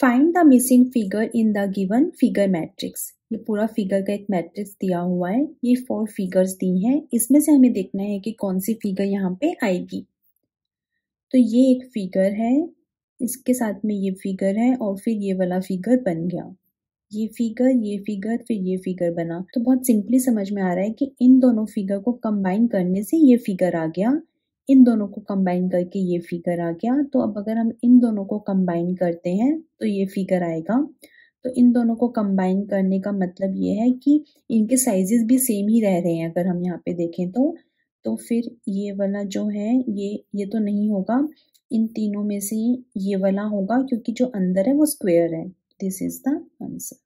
find the missing figure in the given figure matrix ये पूरा figure का एक मैट्रिक्स दिया हुआ है ये फोर फिगर्स दी हैं इसमें से हमें देखना है कि कौन सी फिगर यहाँ पे आएगी तो ये एक फिगर है इसके साथ में ये फिगर है और फिर ये वाला फिगर बन गया ये फिगर ये फिगर फिर ये फिगर बना तो बहुत सिंपली समझ में आ रहा है कि इन दोनों फिगर को कंबाइन करने से ये फिगर आ गया इन दोनों को कंबाइन करके ये फिगर आ गया तो अब अगर हम इन दोनों को कंबाइन करते हैं तो ये फिगर आएगा तो इन दोनों को कंबाइन करने का मतलब ये है कि इनके साइजेस भी सेम ही रह रहे हैं अगर हम यहाँ पे देखें तो तो फिर ये वाला जो है ये ये तो नहीं होगा इन तीनों में से ये वाला होगा क्योंकि जो अंदर है वो स्क्वेयर है दिस इज द आंसर